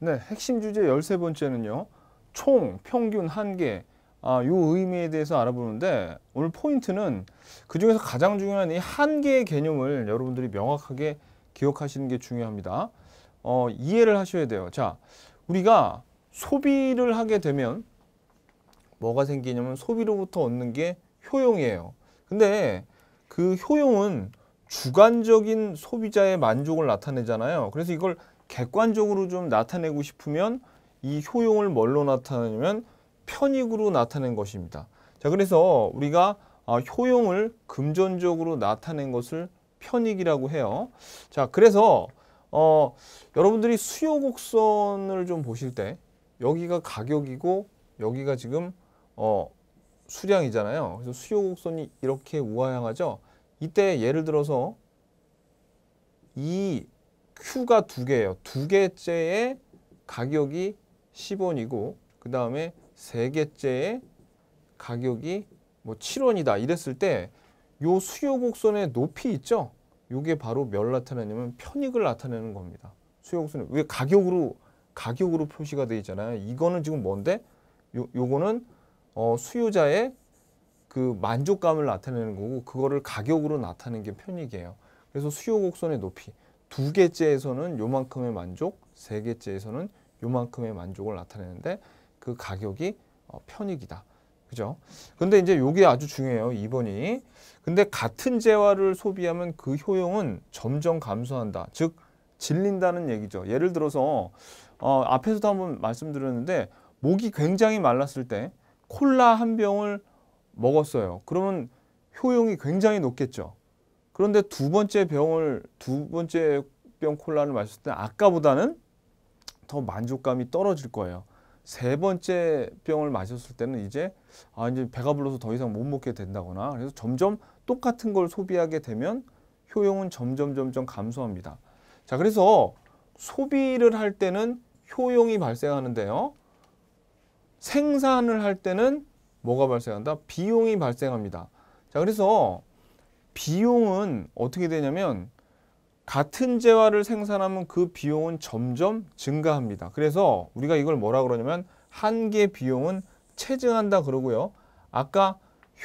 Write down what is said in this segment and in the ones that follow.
네, 핵심 주제 1 3 번째는요총 평균 한계 아, 요 의미에 대해서 알아보는데 오늘 포인트는 그중에서 가장 중요한 이 한계의 개념을 여러분들이 명확하게 기억하시는 게 중요합니다. 어, 이해를 하셔야 돼요. 자, 우리가 소비를 하게 되면 뭐가 생기냐면 소비로부터 얻는 게 효용이에요. 근데 그 효용은 주관적인 소비자의 만족을 나타내잖아요. 그래서 이걸 객관적으로 좀 나타내고 싶으면 이 효용을 뭘로 나타내냐면 편익으로 나타낸 것입니다. 자, 그래서 우리가 아, 효용을 금전적으로 나타낸 것을 편익이라고 해요. 자, 그래서 어, 여러분들이 수요 곡선을 좀 보실 때 여기가 가격이고 여기가 지금 어, 수량이잖아요. 그래서 수요 곡선이 이렇게 우아향하죠 이때 예를 들어서 이 Q가 두 개예요. 두 개째의 가격이 10원이고 그 다음에 세 개째의 가격이 뭐 7원이다 이랬을 때요 수요 곡선의 높이 있죠? 요게 바로 멸 나타내냐면 편익을 나타내는 겁니다. 수요 곡선은 왜 가격으로 가격으로 표시가 되어 있잖아요. 이거는 지금 뭔데? 요 요거는 어, 수요자의 그 만족감을 나타내는 거고 그거를 가격으로 나타내는 게 편익이에요. 그래서 수요 곡선의 높이. 두 개째에서는 요만큼의 만족, 세 개째에서는 요만큼의 만족을 나타내는데 그 가격이 어, 편익이다. 그죠? 근데 이제 요게 아주 중요해요. 2번이. 근데 같은 재화를 소비하면 그 효용은 점점 감소한다. 즉 질린다는 얘기죠. 예를 들어서 어, 앞에서도 한번 말씀드렸는데 목이 굉장히 말랐을 때 콜라 한 병을 먹었어요. 그러면 효용이 굉장히 높겠죠. 그런데 두 번째 병을 두 번째 병 콜라를 마셨을 때 아까보다는 더 만족감이 떨어질 거예요. 세 번째 병을 마셨을 때는 이제 아 이제 배가 불러서 더 이상 못 먹게 된다거나 그래서 점점 똑같은 걸 소비하게 되면 효용은 점점 점점 감소합니다. 자 그래서 소비를 할 때는 효용이 발생하는데요. 생산을 할 때는 뭐가 발생한다? 비용이 발생합니다. 자 그래서 비용은 어떻게 되냐면 같은 재화를 생산하면 그 비용은 점점 증가합니다. 그래서 우리가 이걸 뭐라 그러냐면 한계 비용은 체증한다 그러고요. 아까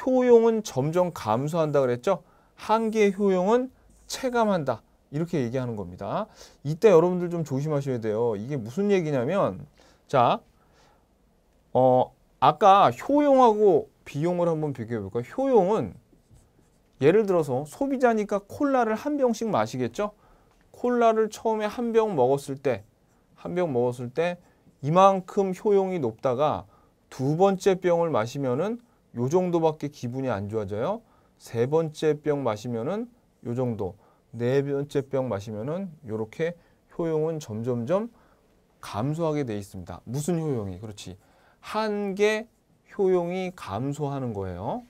효용은 점점 감소한다 그랬죠? 한계 효용은 체감한다. 이렇게 얘기하는 겁니다. 이때 여러분들 좀 조심하셔야 돼요. 이게 무슨 얘기냐면 자, 어, 아까 효용하고 비용을 한번 비교해 볼까요? 효용은 예를 들어서 소비자니까 콜라를 한 병씩 마시겠죠? 콜라를 처음에 한 병 먹었을 때, 한 병 먹었을 때 이만큼 효용이 높다가 두 번째 병을 마시면은 요 정도밖에 기분이 안 좋아져요. 세 번째 병 마시면은 요 정도, 네 번째 병 마시면은 요렇게 효용은 점점점 감소하게 돼 있습니다. 무슨 효용이? 그렇지. 한 개 효용이 감소하는 거예요.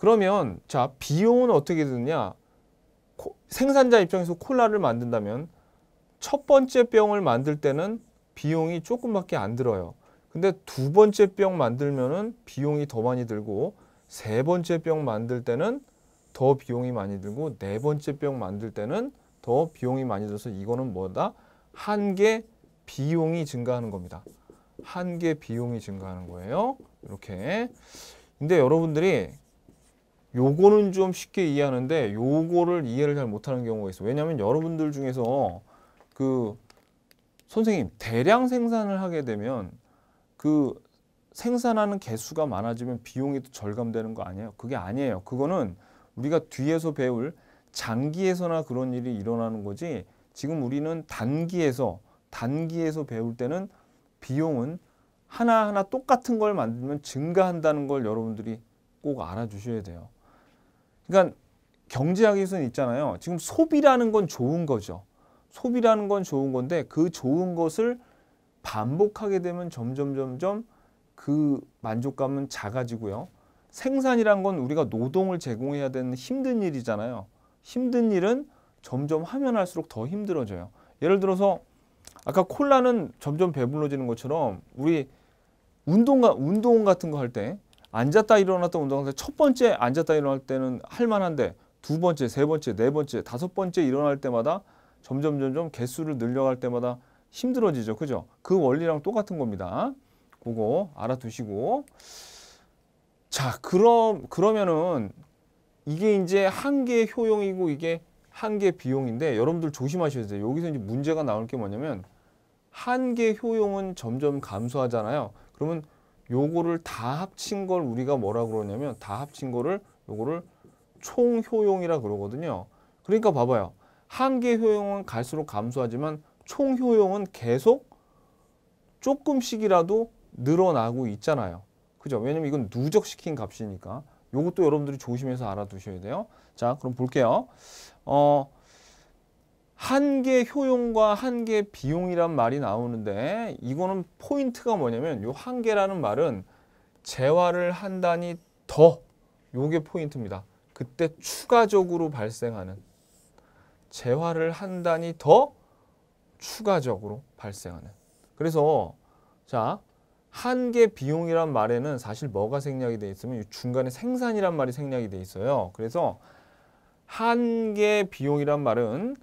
그러면 자 비용은 어떻게 드느냐 생산자 입장에서 콜라를 만든다면 첫 번째 병을 만들 때는 비용이 조금밖에 안 들어요. 근데 두 번째 병 만들면은 비용이 더 많이 들고 세 번째 병 만들 때는 더 비용이 많이 들고 네 번째 병 만들 때는 더 비용이 많이 들어서 이거는 뭐다? 한 개 비용이 증가하는 겁니다. 한 개 비용이 증가하는 거예요. 이렇게. 근데 여러분들이 요거는 좀 쉽게 이해하는데 요거를 이해를 잘 못하는 경우가 있어요. 왜냐하면 여러분들 중에서 그 선생님 대량 생산을 하게 되면 그 생산하는 개수가 많아지면 비용이 절감되는 거 아니에요? 그게 아니에요. 그거는 우리가 뒤에서 배울 장기에서나 그런 일이 일어나는 거지 지금 우리는 단기에서 단기에서 배울 때는 비용은 하나하나 똑같은 걸 만들면 증가한다는 걸 여러분들이 꼭 알아주셔야 돼요. 그러니까 경제학에서는 있잖아요. 지금 소비라는 건 좋은 거죠. 소비라는 건 좋은 건데 그 좋은 것을 반복하게 되면 점점 점점 그 만족감은 작아지고요. 생산이란 건 우리가 노동을 제공해야 되는 힘든 일이잖아요. 힘든 일은 점점 하면 할수록 더 힘들어져요. 예를 들어서 아까 콜라는 점점 배불러지는 것처럼 우리 운동 운동 같은 거할때 앉았다 일어났던 운동 상태 첫 번째 앉았다 일어날 때는 할만한데 두 번째, 세 번째, 네 번째, 다섯 번째 일어날 때마다 점점 점점 개수를 늘려갈 때마다 힘들어지죠. 그죠? 그 원리랑 똑같은 겁니다. 그거 알아두시고 자, 그럼 그러면은 이게 이제 한개 효용이고 이게 한개 비용인데 여러분들 조심하셔야 돼요. 여기서 이제 문제가 나올 게 뭐냐면 한개 효용은 점점 감소하잖아요. 그러면 요거를 다 합친 걸 우리가 뭐라 그러냐면 다 합친 거를 요거를 총효용이라 그러거든요. 그러니까 봐봐요. 한개 효용은 갈수록 감소하지만 총효용은 계속 조금씩이라도 늘어나고 있잖아요. 그죠? 왜냐면 이건 누적시킨 값이니까. 요것도 여러분들이 조심해서 알아두셔야 돼요. 자, 그럼 볼게요. 어, 한계 효용과 한계 비용이란 말이 나오는데 이거는 포인트가 뭐냐면 요 한계라는 말은 재화를 한다니더 요게 포인트입니다. 그때 추가적으로 발생하는 재화를 한다니더 추가적으로 발생하는 그래서 자 한계 비용이란 말에는 사실 뭐가 생략이 되어 있으면 중간에 생산이란 말이 생략이 되어 있어요. 그래서 한계 비용이란 말은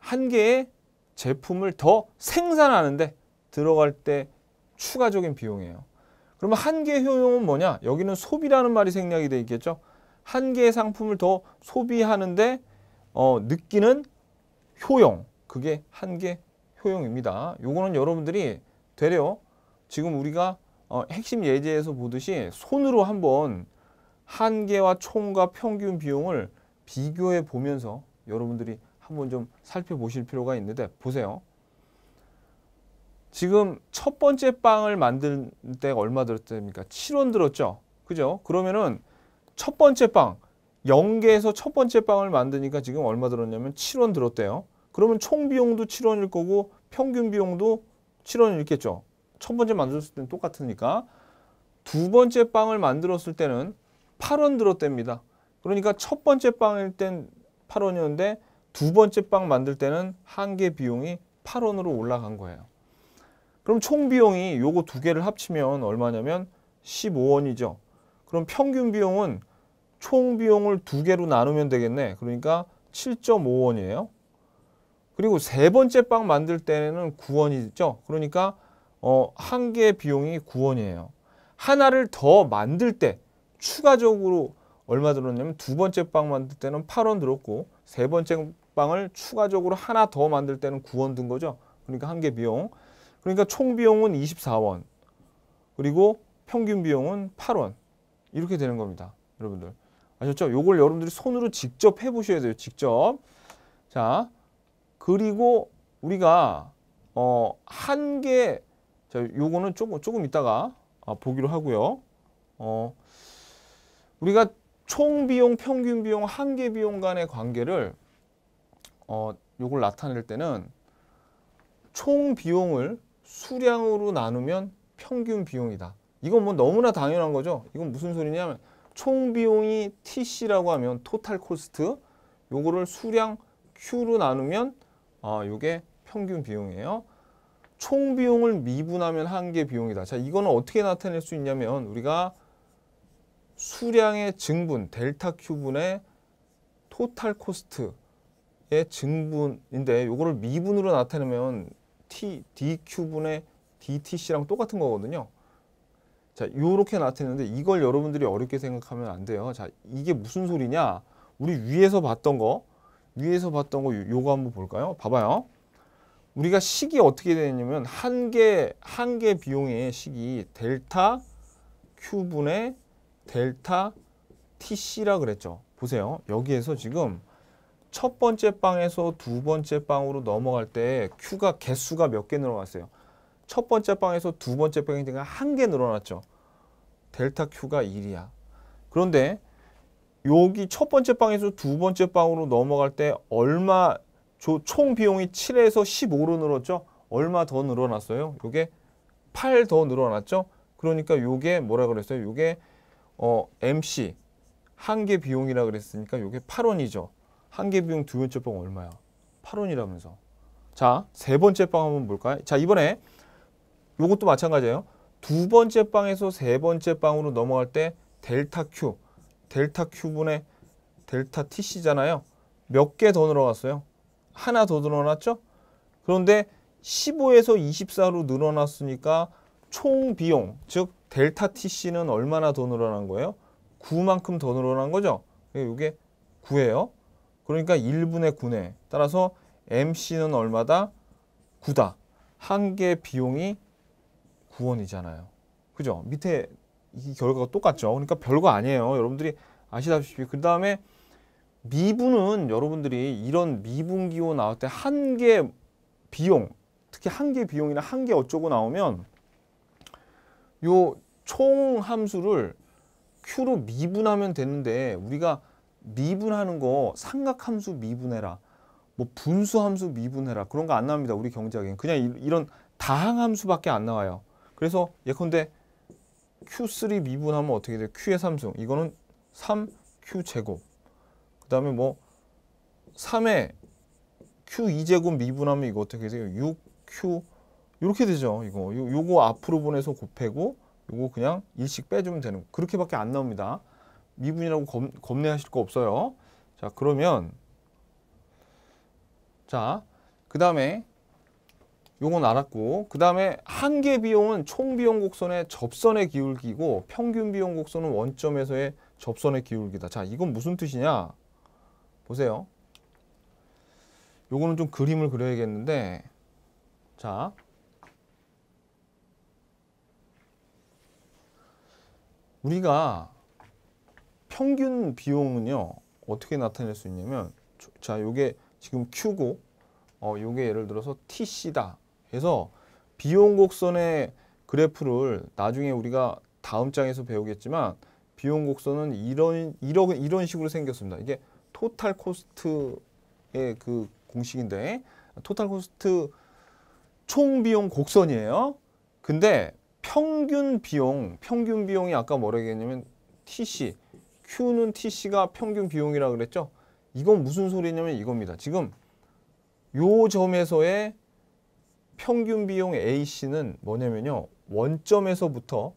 한 개의 제품을 더 생산하는데 들어갈 때 추가적인 비용이에요. 그러면 한 개의 효용은 뭐냐? 여기는 소비라는 말이 생략이 되어 있겠죠. 한 개의 상품을 더 소비하는데 어, 느끼는 효용. 그게 한개 효용입니다. 요거는 여러분들이 되려 지금 우리가 어, 핵심 예제에서 보듯이 손으로 한번 한개와 총과 평균 비용을 비교해 보면서 여러분들이 한번 좀 살펴보실 필요가 있는데 보세요. 지금 첫 번째 빵을 만들 때 얼마 들었습니까? 7원 들었죠? 그죠? 그러면은 첫 번째 빵, 0개에서 첫 번째 빵을 만드니까 지금 얼마 들었냐면 7원 들었대요. 그러면 총 비용도 7원일 거고 평균 비용도 7원이겠죠. 첫 번째 만들었을 때는 똑같으니까. 두 번째 빵을 만들었을 때는 8원 들었답니다. 그러니까 첫 번째 빵일 땐 8원이었는데 두 번째 빵 만들 때는 한 개 비용이 8원으로 올라간 거예요. 그럼 총 비용이 요거 두 개를 합치면 얼마냐면 15원이죠. 그럼 평균 비용은 총 비용을 두 개로 나누면 되겠네. 그러니까 7.5원이에요. 그리고 세 번째 빵 만들 때는 9원이죠. 그러니까 어, 한개 비용이 9원이에요. 하나를 더 만들 때 추가적으로 얼마 들었냐면 두 번째 빵 만들 때는 8원 들었고 세 번째 빵을 추가적으로 하나 더 만들 때는 9원 든 거죠. 그러니까 한 개 비용. 그러니까 총 비용은 24원. 그리고 평균 비용은 8원. 이렇게 되는 겁니다. 여러분들. 아셨죠? 요걸 여러분들이 손으로 직접 해보셔야 돼요. 직접. 자, 그리고 우리가 어, 한 개, 자, 요거는 조금, 조금 있다가 아, 보기로 하고요. 어, 우리가 총 비용, 평균 비용, 한계 비용 간의 관계를 어, 요걸 나타낼 때는 총 비용을 수량으로 나누면 평균 비용이다. 이건 뭐 너무나 당연한 거죠. 이건 무슨 소리냐면 총 비용이 TC라고 하면 토탈 코스트 요거를 수량 Q로 나누면 아, 요게 평균 비용이에요. 총 비용을 미분하면 한계 비용이다. 자, 이거는 어떻게 나타낼 수 있냐면 우리가 수량의 증분 델타 큐분의 토탈 코스트 증분인데 요거를 미분으로 나타내면 T, DQ분의 DTC랑 똑같은 거거든요. 자, 요렇게 나타내는데 이걸 여러분들이 어렵게 생각하면 안 돼요. 자, 이게 무슨 소리냐? 우리 위에서 봤던 거, 위에서 봤던 거 요거 한번 볼까요? 봐봐요. 우리가 식이 어떻게 되냐면 한개한개 비용의 식이 델타 Q분의 델타 TC라 그랬죠. 보세요. 여기에서 지금 첫 번째 빵에서두 번째 빵으로 넘어갈 때 Q가 개수가 몇 개 늘어났어요? 첫 번째 빵에서두 번째 빵이 되니까 한 개 늘어났죠. 델타 Q가 1이야. 그런데 여기 첫 번째 빵에서두 번째 빵으로 넘어갈 때 얼마 총 비용이 7에서 15로 늘었죠? 얼마 더 늘어났어요? 요게 8 더 늘어났죠? 그러니까 요게 뭐라 그랬어요? 요게 어, MC 한 개 비용이라 그랬으니까 요게 8원이죠. 한개 비용 두 번째 빵 얼마야? 8원이라면서. 자, 세 번째 빵 한번 볼까요? 자, 이번에 요것도 마찬가지예요. 두 번째 빵에서 세 번째 빵으로 넘어갈 때 델타 Q, 델타 Q분의 델타 TC잖아요. 몇 개 더 늘어났어요? 하나 더 늘어났죠? 그런데 15에서 24로 늘어났으니까 총 비용, 즉 델타 TC는 얼마나 더 늘어난 거예요? 9만큼 더 늘어난 거죠? 이게 9예요. 그러니까 1분의 9네. 따라서 MC는 얼마다? 9다. 한개 비용이 9원이잖아요. 그죠? 밑에 이 결과가 똑같죠. 그러니까 별거 아니에요. 여러분들이 아시다시피 그 다음에 미분은 여러분들이 이런 미분기호 나올 때 한개 비용 특히 한개 비용이나 한개 어쩌고 나오면 요 총 함수를 Q로 미분하면 되는데 우리가 미분하는 거 삼각함수 미분해라. 뭐 분수함수 미분해라. 그런 거 안 나옵니다. 우리 경제학에는 그냥 이런 다항함수밖에 안 나와요. 그래서 예컨대 Q3 미분하면 어떻게 돼요? Q의 삼승 이거는 3Q 제곱. 그 다음에 뭐 3의 Q2제곱 미분하면 이거 어떻게 돼요? 6Q 이렇게 되죠. 이거 요, 요거 앞으로 보내서 곱해고 요거 그냥 일씩 빼주면 되는 거. 그렇게밖에 안 나옵니다. 미분이라고 겁, 겁내하실 거 없어요. 자, 그러면 자, 그 다음에 요건 알았고 그 다음에 한계 비용은 총 비용 곡선의 접선의 기울기고 평균 비용 곡선은 원점에서의 접선의 기울기다. 자, 이건 무슨 뜻이냐? 보세요. 요거는 좀 그림을 그려야겠는데 자, 우리가 평균 비용은요 어떻게 나타낼 수 있냐면 자 요게 지금 Q고 어 요게 예를 들어서 TC다 해서 비용 곡선의 그래프를 나중에 우리가 다음 장에서 배우겠지만 비용 곡선은 이런 이런 이런 식으로 생겼습니다. 이게 토탈 코스트의 그 공식인데 토탈 코스트 총 비용 곡선이에요. 근데 평균 비용, 평균 비용이 아까 뭐라 했냐면 TC Q는 TC가 평균 비용이라 고 그랬죠? 이건 무슨 소리냐면 이겁니다. 지금 요 점에서의 평균 비용 AC는 뭐냐면요. 원점에서부터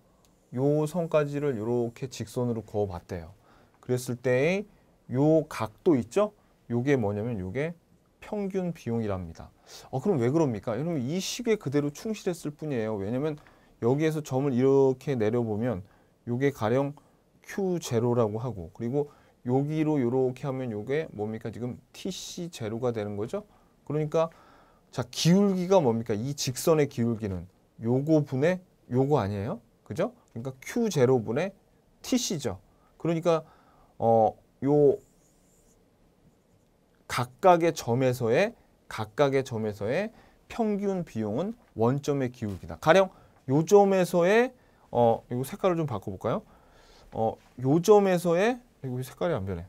요 선까지를 이렇게 직선으로 그어봤대요. 그랬을 때의 요 각도 있죠? 요게 뭐냐면 요게 평균 비용이랍니다. 어 그럼 왜 그럽니까? 여러분 이 시계 그대로 충실했을 뿐이에요. 왜냐면 여기에서 점을 이렇게 내려보면 요게 가령 Q0라고 하고 그리고 여기로 이렇게 하면 이게 뭡니까? 지금 TC0가 되는 거죠. 그러니까 자 기울기가 뭡니까? 이 직선의 기울기는 요거 분의 요거 아니에요? 그죠? 그러니까 Q0 분의 TC죠. 그러니까 어 요 각각의 점에서의 각각의 점에서의 평균 비용은 원점의 기울기다. 가령 요 점에서의 어, 이거 색깔을 좀 바꿔볼까요? 어, 요점에서의 이거 색깔이 안 변해.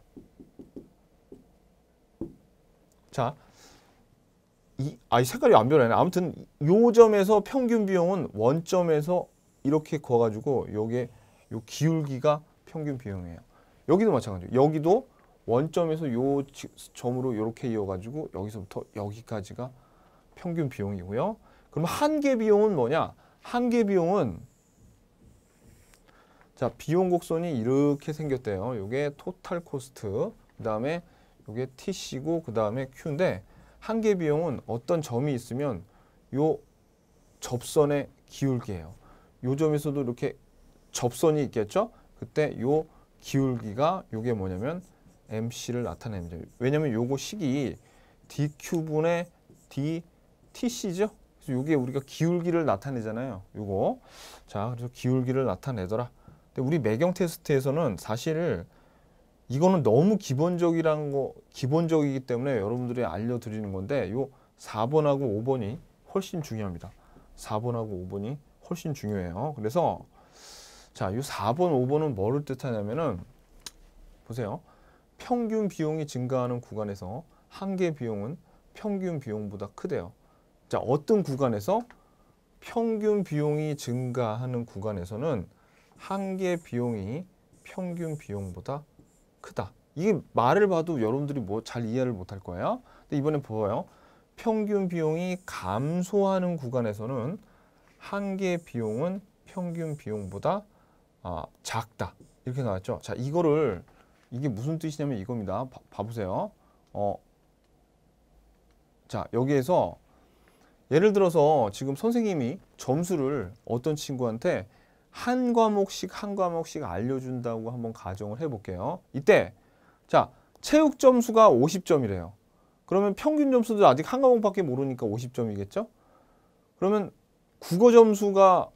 자, 이, 아, 이 색깔이 안 변하네. 아무튼 요점에서 평균 비용은 원점에서 이렇게 그어가지고 요게 요 기울기가 평균 비용이에요. 여기도 마찬가지 여기도 원점에서 요 점으로 이렇게 이어가지고 여기서부터 여기까지가 평균 비용이고요. 그럼 한계 비용은 뭐냐? 한계 비용은 자, 비용 곡선이 이렇게 생겼대요. 요게 토탈 코스트, 그다음에 요게 TC고 그다음에 Q인데 한개 비용은 어떤 점이 있으면 요 접선에 기울기예요. 요 점에서도 이렇게 접선이 있겠죠? 그때 요 기울기가 요게 뭐냐면 MC를 나타냅니다. 왜냐면 요거 식이 DQ분의 DTC죠? 그래서 요게 우리가 기울기를 나타내잖아요. 요거. 자, 그래서 기울기를 나타내더라. 근데 우리 매경 테스트에서는 사실 이거는 너무 기본적이라는거 기본적이기 때문에 여러분들이 알려드리는 건데 요 4번하고 5번이 훨씬 중요합니다. 4번하고 5번이 훨씬 중요해요. 그래서 자, 이 4번, 5번은 뭐를 뜻하냐면은 보세요. 평균 비용이 증가하는 구간에서 한개 비용은 평균 비용보다 크대요. 자, 어떤 구간에서 평균 비용이 증가하는 구간에서는 한개 비용이 평균 비용보다 크다. 이게 말을 봐도 여러분들이 뭐 잘 이해를 못할 거예요. 근데 이번엔 보아요. 평균 비용이 감소하는 구간에서는 한개 비용은 평균 비용보다 아, 작다. 이렇게 나왔죠. 자, 이거를 이게 무슨 뜻이냐면 이겁니다. 봐, 보세요 어, 자, 여기에서 예를 들어서 지금 선생님이 점수를 어떤 친구한테 한 과목씩 한 과목씩 알려준다고 한번 가정을 해볼게요. 이때 자 체육 점수가 50점이래요. 그러면 평균 점수도 아직 한 과목밖에 모르니까 50점이겠죠? 그러면 국어 점수가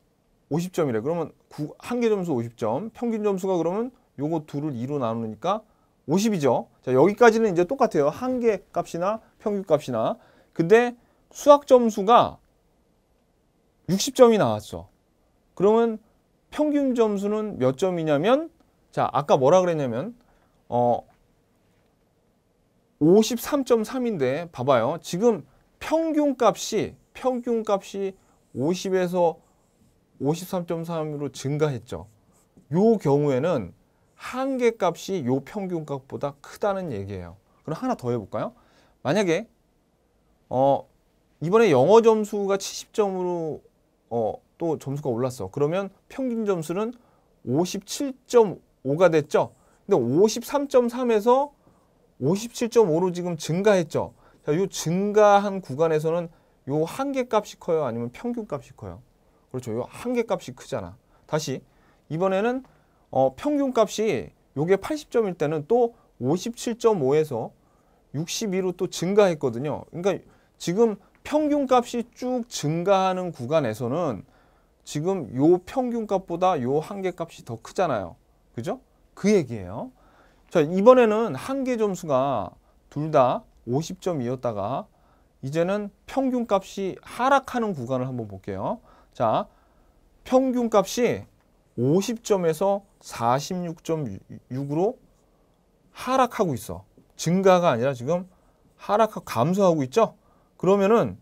50점이래. 그러면 한개 점수 50점, 평균 점수가 그러면 요거 둘을 2로 나누니까 50이죠. 자, 여기까지는 이제 똑같아요. 한개 값이나 평균 값이나. 근데 수학 점수가 60점이 나왔어. 그러면 평균 점수는 몇 점이냐면 자 아까 뭐라 그랬냐면 어 53.3인데 봐봐요. 지금 평균값이 평균값이 50에서 53.3으로 증가했죠. 요 경우에는 한계 값이 요 평균값보다 크다는 얘기예요. 그럼 하나 더 해볼까요? 만약에 어 이번에 영어 점수가 70점으로 어또 점수가 올랐어. 그러면 평균 점수는 57.5가 됐죠. 근데 53.3에서 57.5로 지금 증가했죠. 자, 요 증가한 구간에서는 요 한계 값이 커요? 아니면 평균 값이 커요? 그렇죠. 요 한계 값이 크잖아. 다시 이번에는 어, 평균 값이 요게 80점일 때는 또 57.5에서 62로 또 증가했거든요. 그러니까 지금 평균 값이 쭉 증가하는 구간에서는 지금 요 평균값보다 요 한계값이 더 크잖아요. 그죠? 그 얘기예요. 자, 이번에는 한계 점수가 둘 다 50점이었다가 이제는 평균값이 하락하는 구간을 한번 볼게요. 자, 평균값이 50점에서 46.6으로 하락하고 있어. 증가가 아니라 지금 하락 하고 감소하고 있죠? 그러면은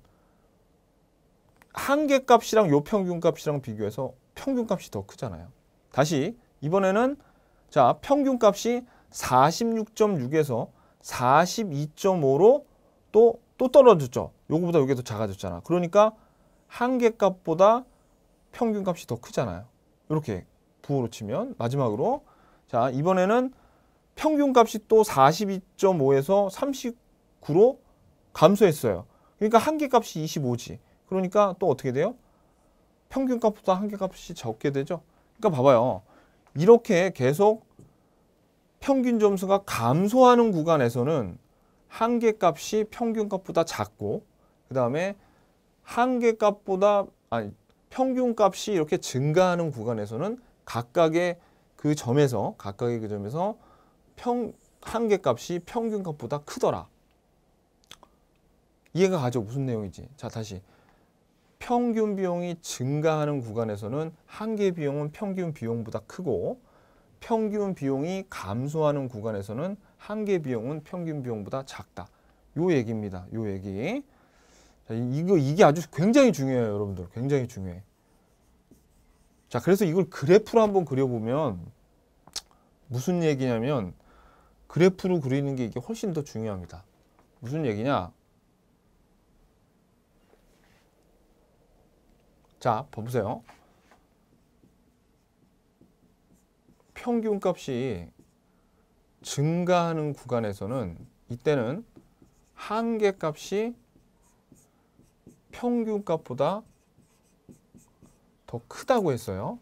한계 값이랑 요 평균 값이랑 비교해서 평균 값이 더 크잖아요. 다시 이번에는 자 평균 값이 46.6에서 42.5로 또, 또 떨어졌죠. 요거보다 요게 더 작아졌잖아. 그러니까 한계 값보다 평균 값이 더 크잖아요. 이렇게 부호로 치면 마지막으로 자 이번에는 평균 값이 또 42.5에서 39로 감소했어요. 그러니까 한계 값이 25지. 그러니까 또 어떻게 돼요? 평균값보다 한계값이 적게 되죠. 그러니까 봐봐요. 이렇게 계속 평균 점수가 감소하는 구간에서는 한계값이 평균값보다 작고 그 다음에 한계값보다 아니 평균값이 이렇게 증가하는 구간에서는 각각의 그 점에서 각각의 그 점에서 평 한계값이 평균값보다 크더라. 이해가 가죠? 무슨 내용이지? 자 다시 평균 비용이 증가하는 구간에서는 한계 비용은 평균 비용보다 크고 평균 비용이 감소하는 구간에서는 한계 비용은 평균 비용보다 작다. 요 얘기입니다. 요 얘기. 자, 이거 이게 아주 굉장히 중요해요, 여러분들. 굉장히 중요해. 자, 그래서 이걸 그래프로 한번 그려보면 무슨 얘기냐면 그래프로 그리는 게 이게 훨씬 더 중요합니다. 무슨 얘기냐? 자, 보세요. 평균 값이 증가하는 구간에서는 이때는 한계 값이 평균 값보다 더 크다고 했어요.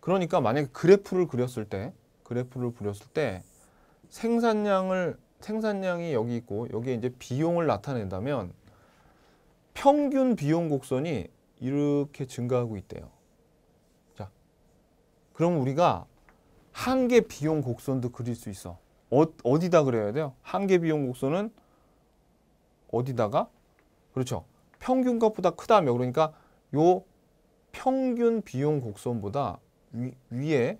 그러니까 만약에 그래프를 그렸을 때 그래프를 그렸을 때 생산량을 생산량이 여기 있고 여기에 이제 비용을 나타낸다면 평균 비용 곡선이 이렇게 증가하고 있대요. 자, 그럼 우리가 한개 비용 곡선도 그릴 수 있어. 어, 어디다 그려야 돼요? 한개 비용 곡선은 어디다가? 그렇죠. 평균값보다 크다며. 그러니까 요 평균 비용 곡선보다 위, 위에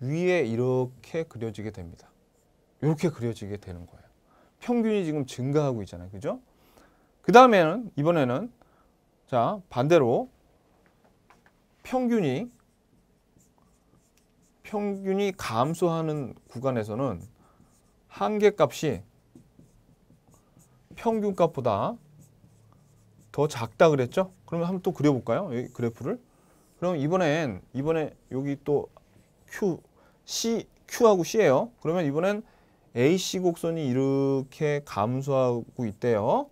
위에 이렇게 그려지게 됩니다. 이렇게 그려지게 되는 거예요. 평균이 지금 증가하고 있잖아요. 그죠? 그 다음에는 이번에는 자 반대로 평균이 평균이 감소하는 구간에서는 한계값이 평균값보다 더 작다 그랬죠? 그러면 한번 또 그려볼까요? 여기 그래프를. 그럼 이번엔 이번에 여기 또 Q, C, Q하고 C예요. 그러면 이번엔 AC 곡선이 이렇게 감소하고 있대요.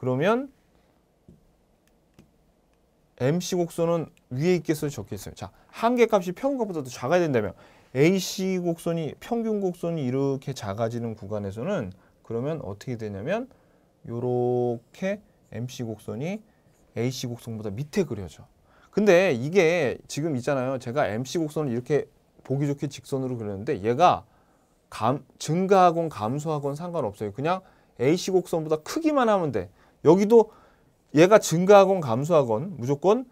그러면 MC 곡선은 위에 있겠어요? 적혀 있어요? 자, 한계 값이 평균 값보다 더 작아야 된다면 AC 곡선이 평균 곡선이 이렇게 작아지는 구간에서는 그러면 어떻게 되냐면 요렇게 MC 곡선이 AC 곡선보다 밑에 그려져. 근데 이게 지금 있잖아요. 제가 MC 곡선을 이렇게 보기 좋게 직선으로 그렸는데 얘가 감, 증가하건 감소하건 상관없어요. 그냥 AC 곡선보다 크기만 하면 돼. 여기도 얘가 증가하건 감소하건 무조건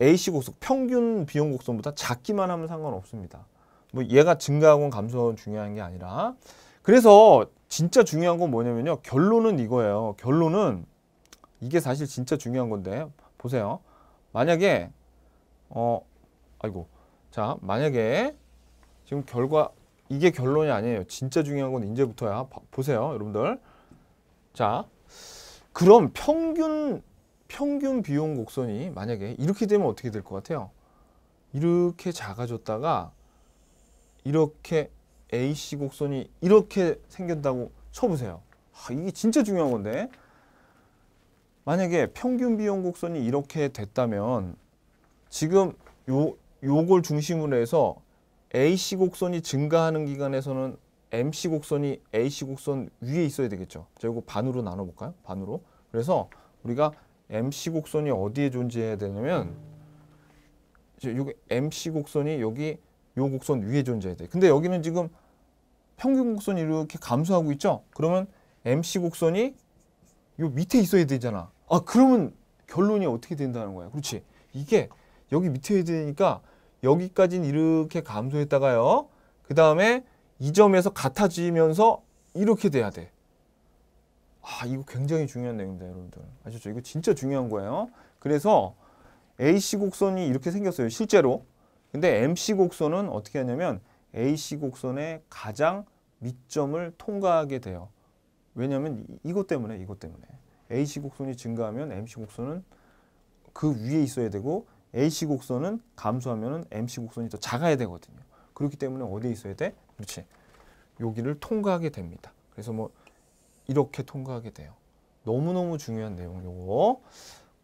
AC 곡선, 평균 비용 곡선보다 작기만 하면 상관없습니다. 뭐 얘가 증가하건 감소하건 중요한 게 아니라 그래서 진짜 중요한 건 뭐냐면요. 결론은 이거예요. 결론은 이게 사실 진짜 중요한 건데 보세요. 만약에 어 아이고 자 만약에 지금 결과 이게 결론이 아니에요. 진짜 중요한 건 이제부터야. 보세요 여러분들. 자 그럼 평균 평균 비용 곡선이 만약에 이렇게 되면 어떻게 될 것 같아요? 이렇게 작아졌다가 이렇게 AC 곡선이 이렇게 생겼다고 쳐보세요. 아, 이게 진짜 중요한 건데 만약에 평균 비용 곡선이 이렇게 됐다면 지금 요 요걸 중심으로 해서 AC 곡선이 증가하는 기간에서는 MC 곡선이 AC 곡선 위에 있어야 되겠죠. 자, 이거 반으로 나눠볼까요? 반으로. 그래서 우리가 MC 곡선이 어디에 존재해야 되냐면 여기 MC 곡선이 여기 요 곡선 위에 존재해야 돼. 근데 여기는 지금 평균 곡선이 이렇게 감소하고 있죠? 그러면 MC 곡선이 요 밑에 있어야 되잖아. 아, 그러면 결론이 어떻게 된다는 거야. 그렇지. 이게 여기 밑에 되니까 여기까지는 이렇게 감소했다가요. 그 다음에 이 점에서 같아지면서 이렇게 돼야 돼. 아, 이거 굉장히 중요한 내용입니다, 여러분들. 아셨죠? 이거 진짜 중요한 거예요. 그래서 AC 곡선이 이렇게 생겼어요, 실제로. 근데 MC 곡선은 어떻게 하냐면 AC 곡선의 가장 밑점을 통과하게 돼요. 왜냐면 이것 때문에, 이것 때문에. AC 곡선이 증가하면 MC 곡선은 그 위에 있어야 되고 AC 곡선은 감소하면 MC 곡선이 더 작아야 되거든요. 그렇기 때문에 어디에 있어야 돼? 그렇지. 여기를 통과하게 됩니다. 그래서 뭐 이렇게 통과하게 돼요. 너무너무 중요한 내용 요거.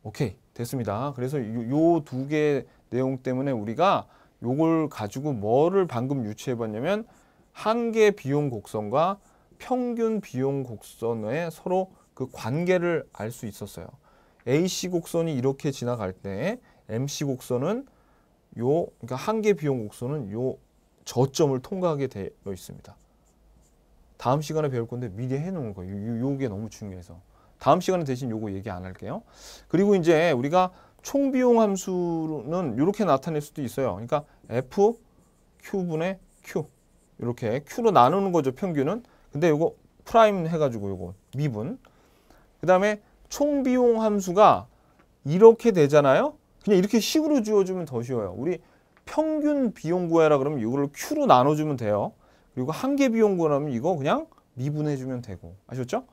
오케이 됐습니다. 그래서 요두개 내용 때문에 우리가 요걸 가지고 뭐를 방금 유추해 봤냐면 한개 비용 곡선과 평균 비용 곡선의 서로 그 관계를 알 수 있었어요. AC 곡선이 이렇게 지나갈 때 MC 곡선은 요 그러니까 한개 비용 곡선은 요 저점을 통과하게 되어 있습니다. 다음 시간에 배울 건데 미리 해놓은 거예요. 요, 게 너무 중요해서. 다음 시간에 대신 요거 얘기 안 할게요. 그리고 이제 우리가 총비용 함수는 이렇게 나타낼 수도 있어요. 그러니까 F Q분의 Q 이렇게 Q로 나누는 거죠. 평균은. 근데 요거 프라임 해가지고 요거 미분. 그 다음에 총비용 함수가 이렇게 되잖아요. 그냥 이렇게 식으로 지워주면 더 쉬워요. 우리 평균 비용 구해라 그러면 이걸 Q로 나눠주면 돼요. 그리고 한계 비용 구하면 이거 그냥 미분해주면 되고 아셨죠?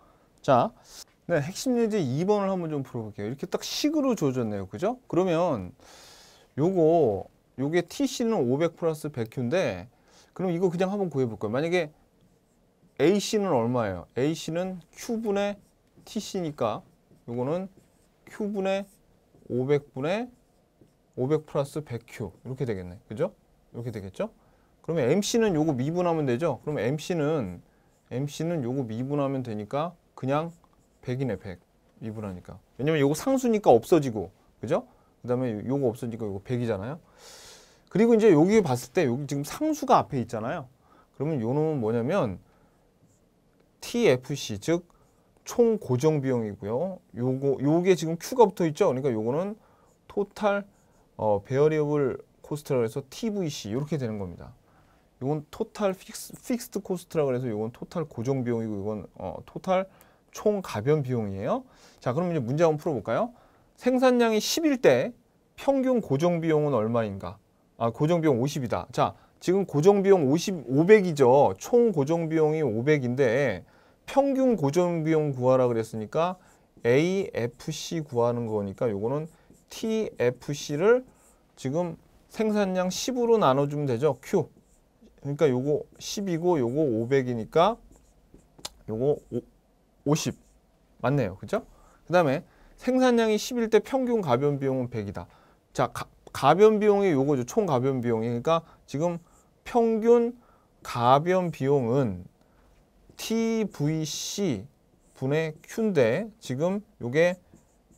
자, 네 핵심 예제 2번을 한번 좀 풀어볼게요. 이렇게 딱 식으로 조졌네요. 그죠? 그러면 요거 요게 TC는 500 플러스 100Q인데 그럼 이거 그냥 한번 구해볼 까요 만약에 AC는 얼마예요? AC는 Q분의 TC니까 요거는 Q분의 500분의 500 플러스 100Q 이렇게 되겠네. 그죠? 이렇게 되겠죠? 그러면 MC는 요거 미분하면 되죠? 그러면 MC는 MC는 요거 미분하면 되니까 그냥 100이네 100 미분하니까 왜냐면 요거 상수니까 없어지고 그죠? 그 다음에 요거 없어지니까 요거 100이잖아요 그리고 이제 여기 봤을 때 여기 지금 상수가 앞에 있잖아요 그러면 요 놈은 뭐냐면 TFC 즉 총 고정 비용이고요 요거 요게 지금 Q가 붙어 있죠 그러니까 요거는 토탈 어, 베어리어블 코스트라고 해서 TVC 이렇게 되는 겁니다. 이건 토탈 픽스, 픽스드 코스트라고 해서 이건 토탈 고정 비용이고 이건 어, 토탈 총 가변 비용이에요. 자, 그럼 이제 문제 한번 풀어볼까요? 생산량이 10일 때 평균 고정 비용은 얼마인가? 아, 고정 비용 50이다. 자, 지금 고정 비용 50, 500이죠. 총 고정 비용이 500인데 평균 고정 비용 구하라 그랬으니까 AFC 구하는 거니까 요거는 TFC를 지금 생산량 10으로 나눠주면 되죠. Q. 그러니까 요거 10이고 요거 500이니까 요거 50. 맞네요. 그죠? 그 다음에 생산량이 10일 때 평균 가변 비용은 100이다. 자, 가, 가변 비용이 요거죠. 총 가변 비용이. 니까 그러니까 지금 평균 가변 비용은 TVC 분의 Q인데 지금 요게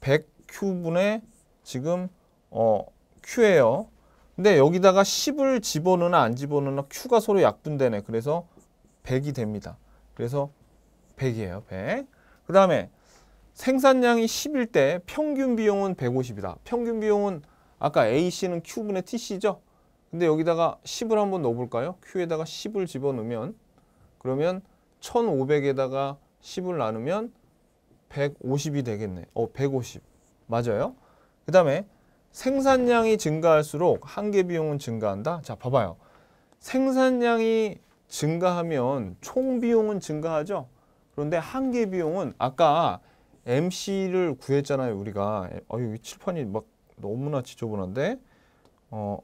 100Q분의 지금 어, Q예요. 근데 여기다가 10을 집어넣나 안 집어넣나 Q가 서로 약분되네. 그래서 100이 됩니다. 그래서 100이에요. 100. 그 다음에 생산량이 10일 때 평균 비용은 150이다. 평균 비용은 아까 AC는 Q분의 TC죠? 근데 여기다가 10을 한번 넣어볼까요? Q에다가 10을 집어넣으면 그러면 1500에다가 10을 나누면 150이 되겠네. 어, 150. 맞아요? 그 다음에 생산량이 증가할수록 한계 비용은 증가한다. 자, 봐봐요. 생산량이 증가하면 총 비용은 증가하죠. 그런데 한계 비용은 아까 MC를 구했잖아요. 우리가 어유 칠판이 막 너무나 지저분한데 어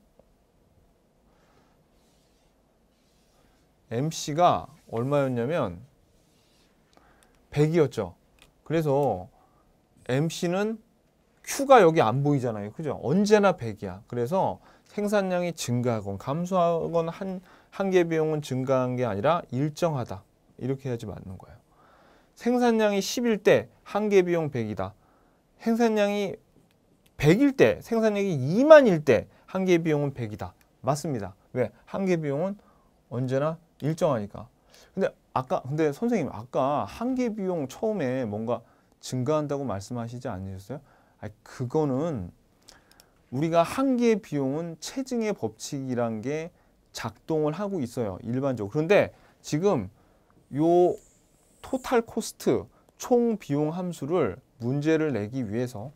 MC가 얼마였냐면 100이었죠. 그래서 MC는 Q가 여기 안 보이잖아요. 그죠? 언제나 100이야. 그래서 생산량이 증가하건 감소하건 한, 한계 비용은 증가한 게 아니라 일정하다. 이렇게 해야지 맞는 거예요. 생산량이 10일 때한계 비용 100이다. 생산량이 100일 때 생산량이 2만일 때한계 비용은 100이다. 맞습니다. 왜? 한계 비용은 언제나 일정하니까. 근데 아까 근데 선생님 아까 한계 비용 처음에 뭔가 증가한다고 말씀하시지 않으셨어요? 그거는 우리가 한 개의 비용은 체증의 법칙이란 게 작동을 하고 있어요. 일반적으로. 그런데 지금 요 토탈 코스트 총 비용 함수를 문제를 내기 위해서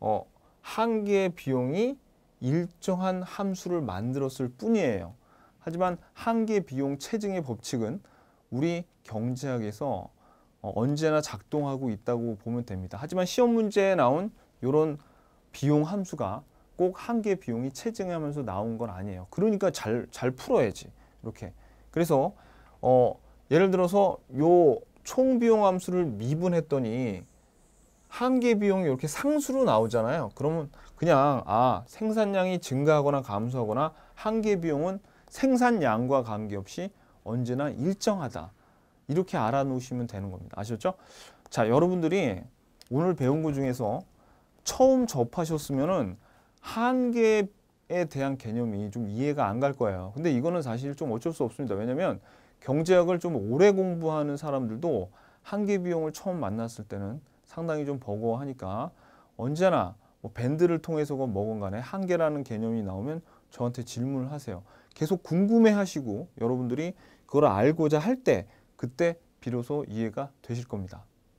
어, 한 개의 비용이 일정한 함수를 만들었을 뿐이에요. 하지만 한계 비용 체증의 법칙은 우리 경제학에서 어, 언제나 작동하고 있다고 보면 됩니다. 하지만 시험 문제에 나온 이런 비용 함수가 꼭한개 비용이 체증하면서 나온 건 아니에요. 그러니까 잘, 잘 풀어야지. 이렇게. 그래서, 어, 예를 들어서 요 총비용 함수를 미분했더니 한개 비용이 이렇게 상수로 나오잖아요. 그러면 그냥, 아, 생산량이 증가하거나 감소하거나 한개 비용은 생산량과 관계없이 언제나 일정하다. 이렇게 알아놓으시면 되는 겁니다. 아셨죠? 자, 여러분들이 오늘 배운 것 중에서 처음 접하셨으면은 한계에 대한 개념이 좀 이해가 안 갈 거예요. 근데 이거는 사실 좀 어쩔 수 없습니다. 왜냐하면 경제학을 좀 오래 공부하는 사람들도 한계 비용을 처음 만났을 때는 상당히 좀 버거워하니까 언제나 뭐 밴드를 통해서건 뭐건 간에 한계라는 개념이 나오면 저한테 질문을 하세요. 계속 궁금해하시고 여러분들이 그걸 알고자 할 때 그때 비로소 이해가 되실 겁니다.